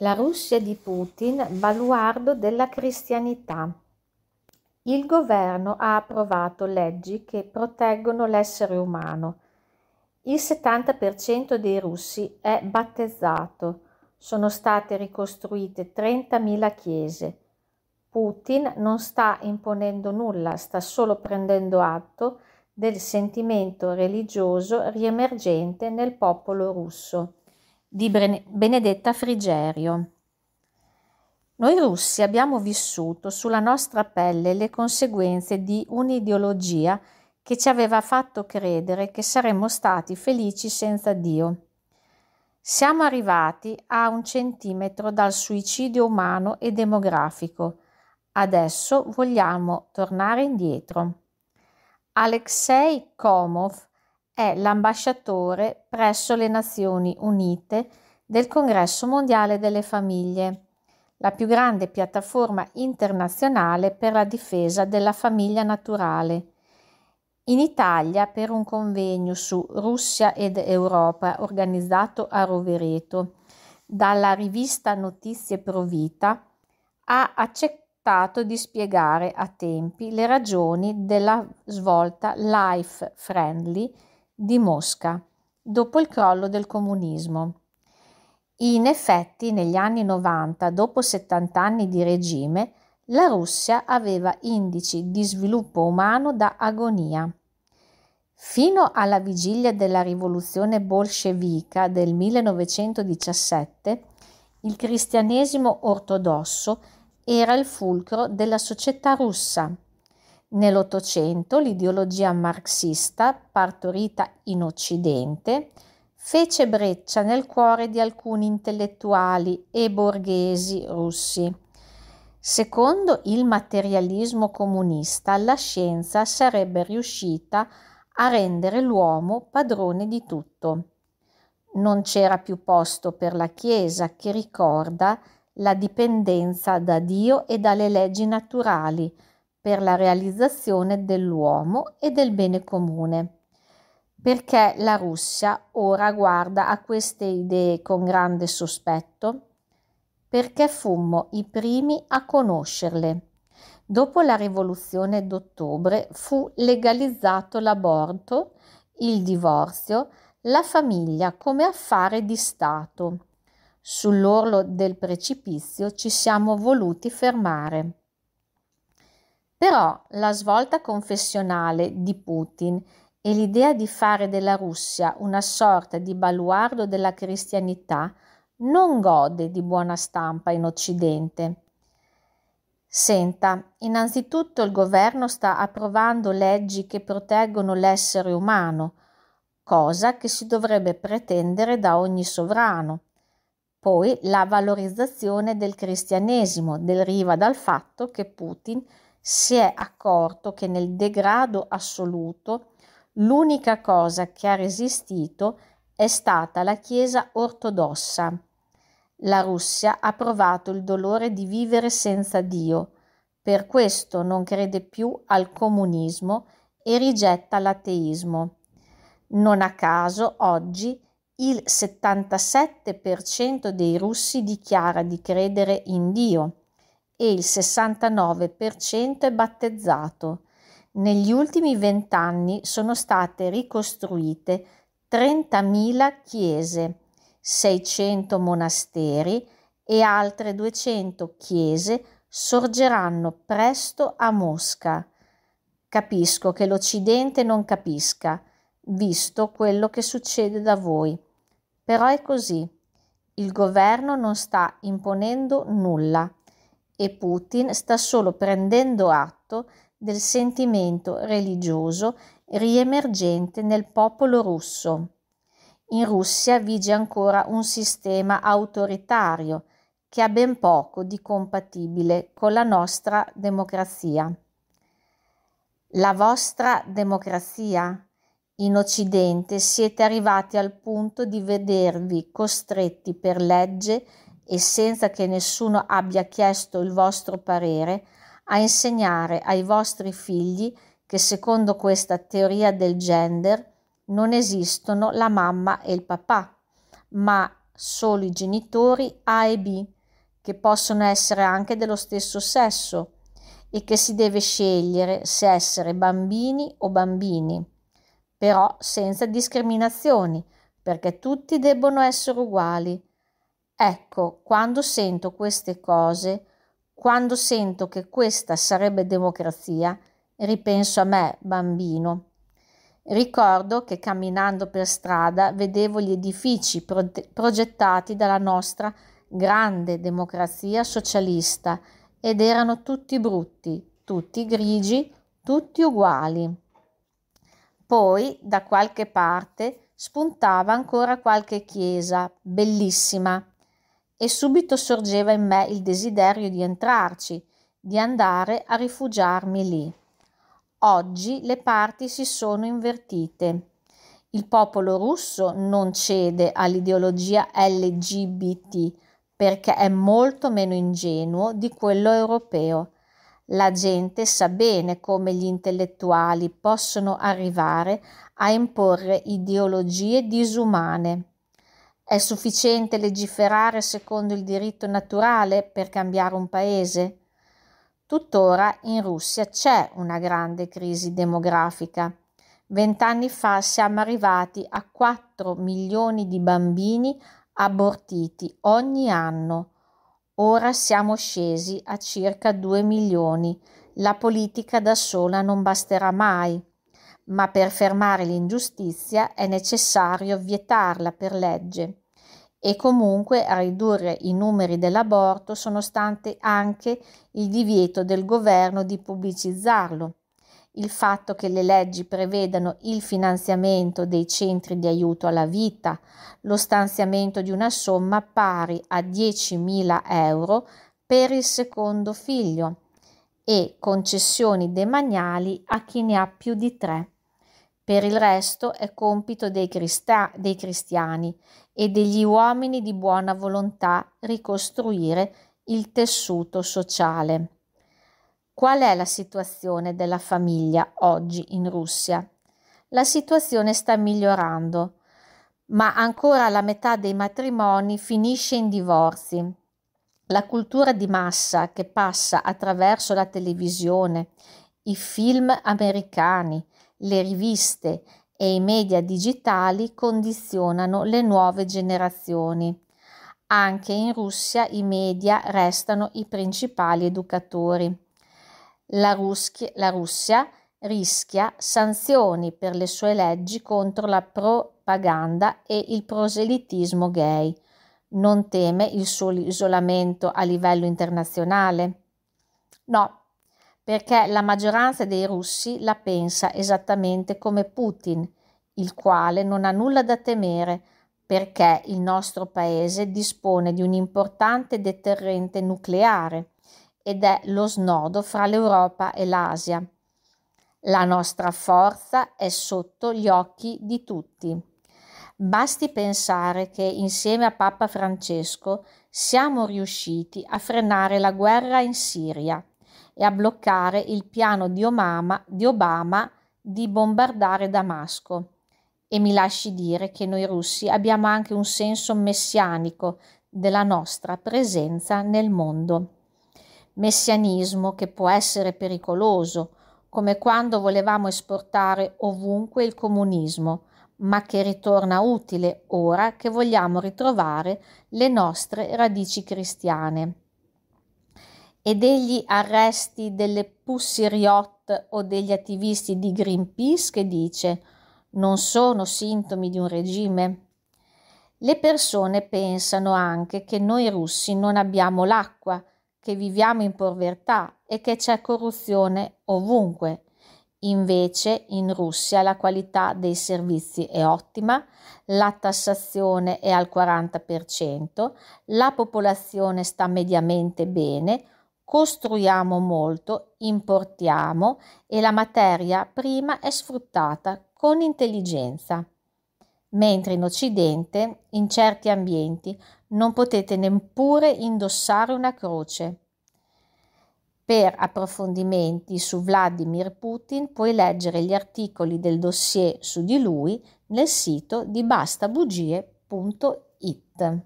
La Russia di Putin, baluardo della cristianità. Il governo ha approvato leggi che proteggono l'essere umano. Il 70% dei russi è battezzato. Sono state ricostruite 30.000 chiese. Putin non sta imponendo nulla, sta solo prendendo atto del sentimento religioso riemergente nel popolo russo di Benedetta Frigerio. Noi russi abbiamo vissuto sulla nostra pelle le conseguenze di un'ideologia che ci aveva fatto credere che saremmo stati felici senza Dio. Siamo arrivati a un centimetro dal suicidio umano e demografico. Adesso vogliamo tornare indietro. Alexei Komov è l'ambasciatore presso le Nazioni Unite del Congresso Mondiale delle Famiglie, la più grande piattaforma internazionale per la difesa della famiglia naturale. In Italia per un convegno su Russia ed Europa organizzato a Rovereto dalla rivista Notizie Provita ha accettato di spiegare a tempi le ragioni della svolta life friendly di Mosca dopo il crollo del comunismo. In effetti, negli anni 90, dopo 70 anni di regime, la Russia aveva indici di sviluppo umano da agonia. Fino alla vigilia della rivoluzione bolscevica del 1917, il cristianesimo ortodosso era il fulcro della società russa Nell'Ottocento l'ideologia marxista, partorita in Occidente, fece breccia nel cuore di alcuni intellettuali e borghesi russi. Secondo il materialismo comunista, la scienza sarebbe riuscita a rendere l'uomo padrone di tutto. Non c'era più posto per la Chiesa che ricorda la dipendenza da Dio e dalle leggi naturali, per la realizzazione dell'uomo e del bene comune, perché la Russia ora guarda a queste idee con grande sospetto, perché fummo i primi a conoscerle. Dopo la rivoluzione d'ottobre fu legalizzato l'aborto, il divorzio, la famiglia come affare di Stato. Sull'orlo del precipizio ci siamo voluti fermare. Però la svolta confessionale di Putin e l'idea di fare della Russia una sorta di baluardo della cristianità non gode di buona stampa in Occidente. Senta, innanzitutto il governo sta approvando leggi che proteggono l'essere umano, cosa che si dovrebbe pretendere da ogni sovrano. Poi la valorizzazione del cristianesimo deriva dal fatto che Putin si è accorto che nel degrado assoluto l'unica cosa che ha resistito è stata la Chiesa ortodossa. La Russia ha provato il dolore di vivere senza Dio, per questo non crede più al comunismo e rigetta l'ateismo. Non a caso oggi il 77% dei russi dichiara di credere in Dio e il 69% è battezzato. Negli ultimi vent'anni sono state ricostruite 30.000 chiese, 600 monasteri e altre 200 chiese sorgeranno presto a Mosca. Capisco che l'Occidente non capisca, visto quello che succede da voi. Però è così. Il governo non sta imponendo nulla e Putin sta solo prendendo atto del sentimento religioso riemergente nel popolo russo. In Russia vige ancora un sistema autoritario che ha ben poco di compatibile con la nostra democrazia. La vostra democrazia? In Occidente siete arrivati al punto di vedervi costretti per legge e senza che nessuno abbia chiesto il vostro parere, a insegnare ai vostri figli che secondo questa teoria del gender non esistono la mamma e il papà, ma solo i genitori A e B, che possono essere anche dello stesso sesso e che si deve scegliere se essere bambini o bambini, però senza discriminazioni, perché tutti debbono essere uguali Ecco, quando sento queste cose, quando sento che questa sarebbe democrazia, ripenso a me, bambino. Ricordo che camminando per strada vedevo gli edifici pro- progettati dalla nostra grande democrazia socialista ed erano tutti brutti, tutti grigi, tutti uguali. Poi da qualche parte spuntava ancora qualche chiesa, bellissima, e subito sorgeva in me il desiderio di entrarci, di andare a rifugiarmi lì. Oggi le parti si sono invertite. Il popolo russo non cede all'ideologia LGBT perché è molto meno ingenuo di quello europeo. La gente sa bene come gli intellettuali possono arrivare a imporre ideologie disumane. È sufficiente legiferare secondo il diritto naturale per cambiare un paese? Tuttora in Russia c'è una grande crisi demografica. Vent'anni fa siamo arrivati a 4 milioni di bambini abortiti ogni anno. Ora siamo scesi a circa 2 milioni. La politica da sola non basterà mai ma per fermare l'ingiustizia è necessario vietarla per legge e comunque a ridurre i numeri dell'aborto sono stante anche il divieto del governo di pubblicizzarlo, il fatto che le leggi prevedano il finanziamento dei centri di aiuto alla vita, lo stanziamento di una somma pari a 10.000 euro per il secondo figlio e concessioni demaniali a chi ne ha più di tre. Per il resto è compito dei, crista- dei cristiani e degli uomini di buona volontà ricostruire il tessuto sociale. Qual è la situazione della famiglia oggi in Russia? La situazione sta migliorando, ma ancora la metà dei matrimoni finisce in divorzi. La cultura di massa che passa attraverso la televisione, i film americani, le riviste e i media digitali condizionano le nuove generazioni. Anche in Russia i media restano i principali educatori. La, Ruschi- la Russia rischia sanzioni per le sue leggi contro la propaganda e il proselitismo gay. Non teme il suo isolamento a livello internazionale? No, perché la maggioranza dei russi la pensa esattamente come Putin, il quale non ha nulla da temere perché il nostro paese dispone di un importante deterrente nucleare ed è lo snodo fra l'Europa e l'Asia. La nostra forza è sotto gli occhi di tutti. Basti pensare che insieme a Papa Francesco siamo riusciti a frenare la guerra in Siria e a bloccare il piano di Obama, di, Obama di bombardare Damasco. E mi lasci dire che noi russi abbiamo anche un senso messianico della nostra presenza nel mondo. Messianismo che può essere pericoloso, come quando volevamo esportare ovunque il comunismo, ma che ritorna utile ora che vogliamo ritrovare le nostre radici cristiane e degli arresti delle Pussy Riot o degli attivisti di Greenpeace che dice non sono sintomi di un regime? Le persone pensano anche che noi russi non abbiamo l'acqua, che viviamo in povertà e che c'è corruzione ovunque. Invece in Russia la qualità dei servizi è ottima, la tassazione è al 40%, la popolazione sta mediamente bene, costruiamo molto, importiamo e la materia prima è sfruttata con intelligenza. Mentre in Occidente, in certi ambienti, non potete neppure indossare una croce. Per approfondimenti su Vladimir Putin puoi leggere gli articoli del dossier su di lui nel sito di bastabugie.it.